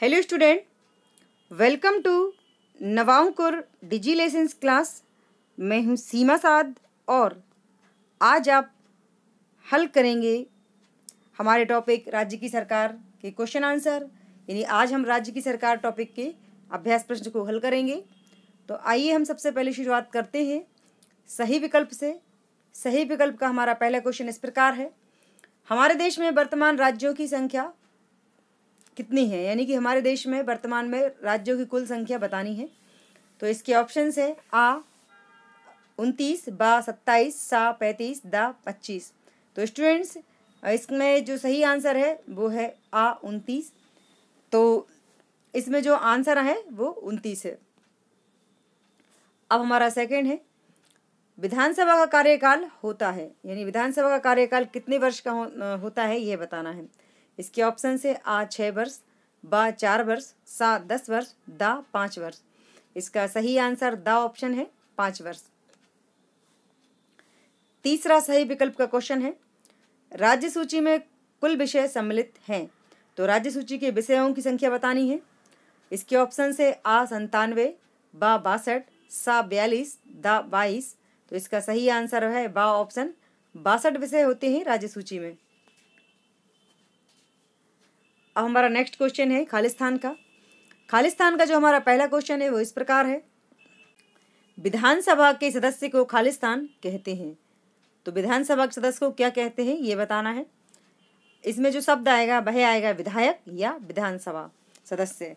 hello student welcome to Navankur digi lessons class मैं हूं सीमा साद और आज आप हल करेंगे हमारे टॉपिक राज्य की सरकार के क्वेश्चन आंसर यानी आज हम राज्य की सरकार टॉपिक के अभ्यास प्रश्न को हल करेंगे तो आइए हम सबसे पहले शुरुआत करते हैं सही विकल्प से सही विकल्प का हमारा पहला क्वेश्चन इस प्रकार है हमारे देश में वर्तमान राज्यों की संख्या कितनी है यानी कि हमारे देश में वर्तमान में राज्यों की कुल संख्या बतानी है तो इसके ऑप्शन है आ उनतीस ब सत्ताईस सा पैंतीस द पच्चीस तो स्टूडेंट्स इसमें जो सही आंसर है वो है आ उनतीस तो इसमें जो आंसर है वो उनतीस है अब हमारा सेकेंड है विधानसभा का कार्यकाल होता है यानी विधानसभा का कार्यकाल कितने वर्ष का हो, होता है ये बताना है इसके ऑप्शन से आ छः वर्ष ब चार वर्ष सा दस वर्ष द पाँच वर्ष इसका सही आंसर द ऑप्शन है पाँच वर्ष तीसरा सही विकल्प का क्वेश्चन है राज्य सूची में कुल विषय सम्मिलित हैं तो राज्य सूची के विषयों की संख्या बतानी है इसके ऑप्शन से आ संतानवे बा बासठ सा बयालीस द बाईस तो इसका सही आंसर है बा ऑप्शन बासठ विषय होते हैं राज्य सूची में अब हमारा नेक्स्ट क्वेश्चन है खालिस्तान का खालिस्तान का जो हमारा पहला क्वेश्चन है वो इस प्रकार है विधानसभा के सदस्य को खालिस्तान कहते हैं तो विधानसभा के सदस्य को क्या कहते हैं ये बताना है इसमें जो शब्द आएगा वह आएगा विधायक या विधानसभा सदस्य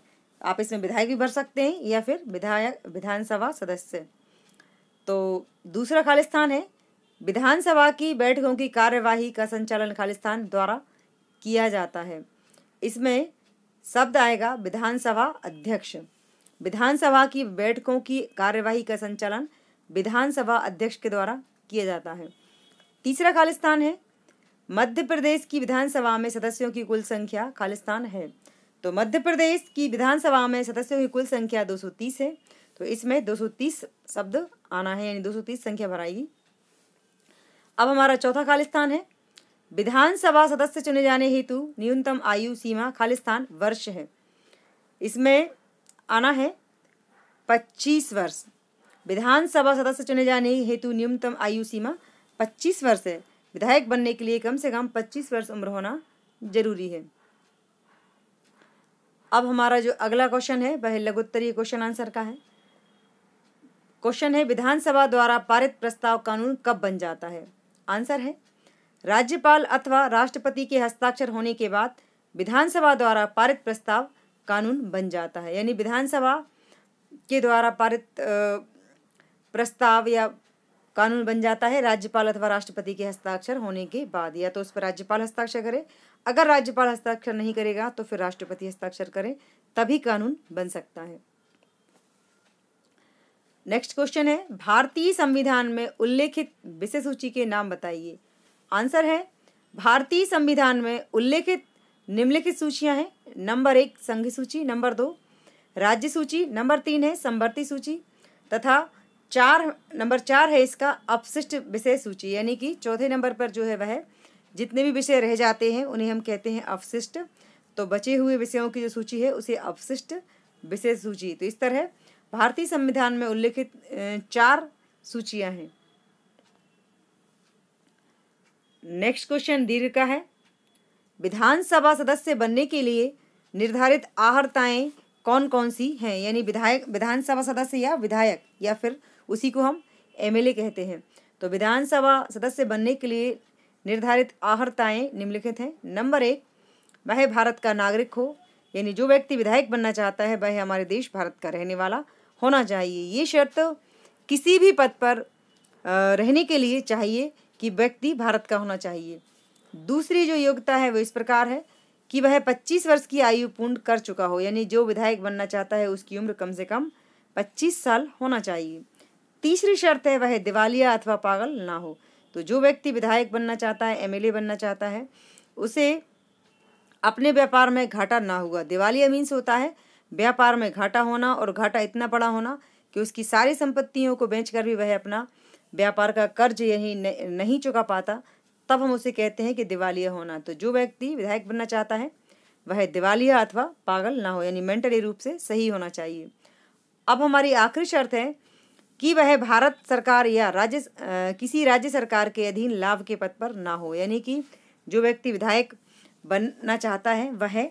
आप इसमें विधायक भी भर सकते हैं या फिर विधायक विधानसभा सदस्य तो दूसरा खालिस्तान है विधानसभा की बैठकों की कार्यवाही का संचालन खालिस्तान द्वारा किया जाता है इसमें शब्द आएगा विधानसभा अध्यक्ष विधानसभा की बैठकों की कार्यवाही का संचालन विधानसभा अध्यक्ष के द्वारा किया जाता है तीसरा खालिस्तान है मध्य प्रदेश की विधानसभा में सदस्यों की कुल संख्या खालिस्तान है तो मध्य प्रदेश की विधानसभा में सदस्यों की कुल संख्या 230 है तो इसमें 230 शब्द आना है यानी 230 संख्या भराएगी अब हमारा चौथा खालिस्तान है विधानसभा सदस्य चुने जाने हेतु न्यूनतम आयु सीमा खालिस्तान वर्ष है इसमें आना है पच्चीस वर्ष विधानसभा सदस्य चुने जाने हेतु न्यूनतम आयु सीमा पच्चीस वर्ष है विधायक बनने के लिए कम से कम पच्चीस वर्ष उम्र होना जरूरी है अब हमारा जो अगला क्वेश्चन है वह लघुत्तरीय क्वेश्चन आंसर का है क्वेश्चन है विधानसभा द्वारा पारित प्रस्ताव कानून कब बन जाता है आंसर है राज्यपाल अथवा राष्ट्रपति के हस्ताक्षर होने के बाद विधानसभा द्वारा पारित प्रस्ताव कानून बन जाता है यानी विधानसभा के द्वारा पारित प्रस्ताव या कानून बन जाता है राज्यपाल अथवा राष्ट्रपति के हस्ताक्षर होने के बाद या तो उस पर राज्यपाल हस्ताक्षर करे अगर राज्यपाल हस्ताक्षर नहीं करेगा तो फिर राष्ट्रपति हस्ताक्षर करें तभी कानून बन सकता है नेक्स्ट क्वेश्चन है भारतीय संविधान में उल्लेखित विषय सूची के नाम बताइए आंसर है भारतीय संविधान में उल्लेखित निम्नलिखित सूचियां हैं नंबर एक संघ सूची नंबर दो राज्य सूची नंबर तीन है संवर्ती सूची तथा चार नंबर चार है इसका अपशिष्ट विषय सूची यानी कि चौथे नंबर पर जो है वह जितने भी विषय रह जाते हैं उन्हें हम कहते हैं अपशिष्ट तो बचे हुए विषयों की जो सूची है उसे अपशिष्ट विषय सूची तो इस तरह भारतीय संविधान में उल्लेखित चार सूचियाँ हैं नेक्स्ट क्वेश्चन दीर्घ का है विधानसभा सदस्य बनने के लिए निर्धारित आहर्ताएं कौन कौन सी हैं यानी विधायक विधानसभा सदस्य या विधायक या फिर उसी को हम एमएलए कहते हैं तो विधानसभा सदस्य बनने के लिए निर्धारित आहर्ताएं निम्नलिखित हैं नंबर एक वह भारत का नागरिक हो यानी जो व्यक्ति विधायक बनना चाहता है वह हमारे देश भारत का रहने वाला होना चाहिए ये शर्त किसी भी पद पर रहने के लिए चाहिए कि व्यक्ति भारत का होना चाहिए दूसरी जो योग्यता है वो इस प्रकार है कि वह 25 वर्ष की आयु पूर्ण कर चुका हो यानी जो विधायक बनना चाहता है उसकी उम्र कम से कम 25 साल होना चाहिए तीसरी शर्त है वह दिवालिया अथवा पागल ना हो तो जो व्यक्ति विधायक बनना चाहता है एमएलए बनना चाहता है उसे अपने व्यापार में घाटा ना हुआ दिवालिया मीन्स होता है व्यापार में घाटा होना और घाटा इतना बड़ा होना कि उसकी सारी संपत्तियों को बेचकर भी वह अपना व्यापार का कर्ज यही नहीं चुका पाता तब हम उसे कहते हैं कि दिवालिया होना तो जो व्यक्ति विधायक बनना चाहता है वह दिवालिया अथवा पागल ना हो यानी मेंटली रूप से सही होना चाहिए अब हमारी आखिरी शर्त है कि वह भारत सरकार या राज्य किसी राज्य सरकार के अधीन लाभ के पद पर ना हो यानी कि जो व्यक्ति विधायक बनना चाहता है वह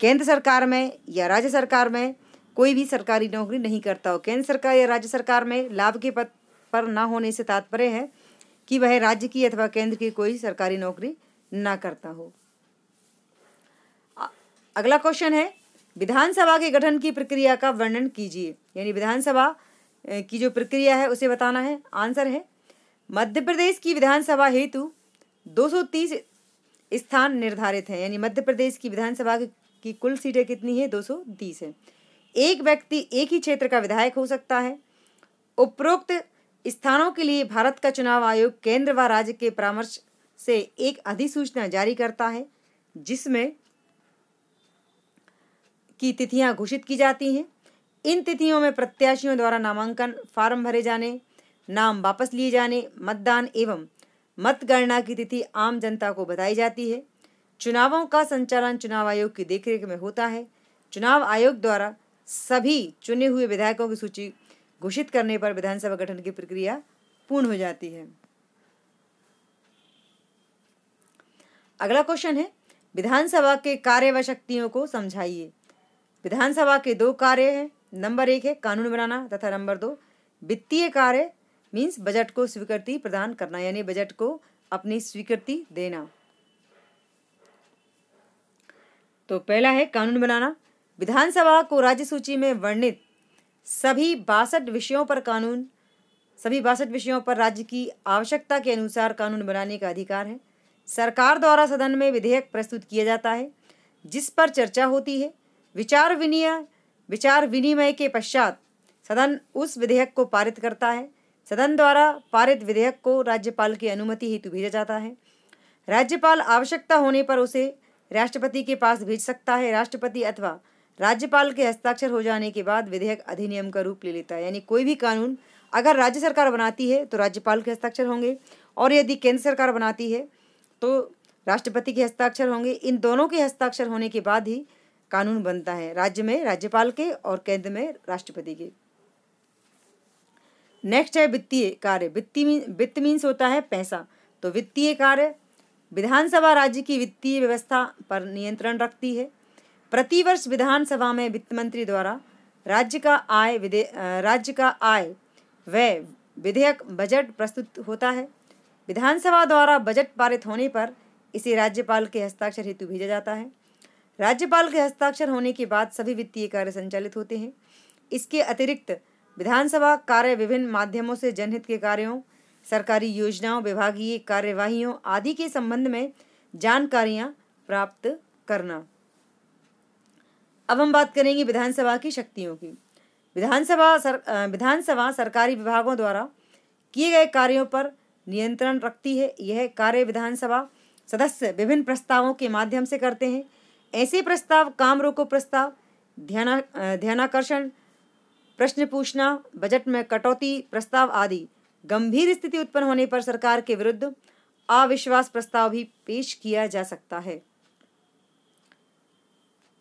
केंद्र सरकार में या राज्य सरकार में कोई भी सरकारी नौकरी नहीं करता हो केंद्र सरकार या राज्य सरकार में लाभ के पद पर ना होने से तात्पर्य है कि वह राज्य की अथवा केंद्र की कोई सरकारी नौकरी ना करता हो अगला क्वेश्चन है विधानसभा के गठन की प्रक्रिया का वर्णन कीजिए यानी विधानसभा की जो प्रक्रिया है उसे बताना है आंसर है मध्य प्रदेश की विधानसभा हेतु 230 स्थान निर्धारित हैं यानी मध्य प्रदेश की विधानसभा की कुल सीटें कितनी है 230 है एक व्यक्ति एक ही क्षेत्र का विधायक हो सकता है उपरोक्त स्थानों के लिए भारत का चुनाव आयोग केंद्र व राज्य के परामर्श से एक अधिसूचना जारी करता है जिसमें की तिथियां घोषित की जाती हैं इन तिथियों में प्रत्याशियों द्वारा नामांकन फार्म भरे जाने नाम वापस लिए जाने मतदान एवं मतगणना की तिथि आम जनता को बताई जाती है चुनावों का संचालन चुनाव आयोग की देखरेख में होता है चुनाव आयोग द्वारा सभी चुने हुए विधायकों की सूची घोषित करने पर विधानसभा गठन की प्रक्रिया पूर्ण हो जाती है अगला क्वेश्चन है विधानसभा के कार्य व शक्तियों को समझाइए विधानसभा के दो कार्य हैं नंबर एक है कानून बनाना तथा नंबर दो वित्तीय कार्य मीन्स बजट को स्वीकृति प्रदान करना यानी बजट को अपनी स्वीकृति देना तो पहला है कानून बनाना विधानसभा को राज्य सूची में वर्णित सभी बासठ विषयों पर कानून सभी बासठ विषयों पर राज्य की आवश्यकता के अनुसार कानून बनाने का अधिकार है सरकार द्वारा सदन में विधेयक प्रस्तुत किया जाता है जिस पर चर्चा होती है विचार विनिमय विचार विनिमय के पश्चात सदन उस विधेयक को पारित करता है सदन द्वारा पारित विधेयक को राज्यपाल की अनुमति हेतु भेजा जाता है राज्यपाल आवश्यकता होने पर उसे राष्ट्रपति के पास भेज सकता है राष्ट्रपति अथवा राज्यपाल के हस्ताक्षर हो जाने के बाद विधेयक अधिनियम का रूप ले लेता है यानी कोई भी कानून अगर राज्य सरकार बनाती है तो राज्यपाल के हस्ताक्षर होंगे और यदि केंद्र सरकार बनाती है तो राष्ट्रपति के हस्ताक्षर होंगे इन दोनों के हस्ताक्षर होने के बाद ही कानून बनता है राज्य में राज्यपाल के और केंद्र में राष्ट्रपति के नेक्स्ट है वित्तीय कार्य वित्तीय वित्त मीन्स होता है पैसा तो वित्तीय कार्य विधानसभा राज्य की वित्तीय व्यवस्था पर नियंत्रण रखती है प्रतिवर्ष विधानसभा में वित्त मंत्री द्वारा राज्य का आय राज्य का आय व्यय विधेयक बजट प्रस्तुत होता है विधानसभा द्वारा बजट पारित होने पर इसे राज्यपाल के हस्ताक्षर हेतु भेजा जाता है राज्यपाल के हस्ताक्षर होने के बाद सभी वित्तीय कार्य संचालित होते हैं इसके अतिरिक्त विधानसभा कार्य विभिन्न माध्यमों से जनहित के कार्यों सरकारी योजनाओं विभागीय कार्यवाहियों आदि के संबंध में जानकारियाँ प्राप्त करना अब हम बात करेंगे विधानसभा की शक्तियों की विधानसभा सर विधानसभा सरकारी विभागों द्वारा किए गए कार्यों पर नियंत्रण रखती है यह कार्य विधानसभा सदस्य विभिन्न प्रस्तावों के माध्यम से करते हैं ऐसे प्रस्ताव काम रोको प्रस्ताव ध्यान ध्यानाकर्षण प्रश्न पूछना बजट में कटौती प्रस्ताव आदि गंभीर स्थिति उत्पन्न होने पर सरकार के विरुद्ध अविश्वास प्रस्ताव भी पेश किया जा सकता है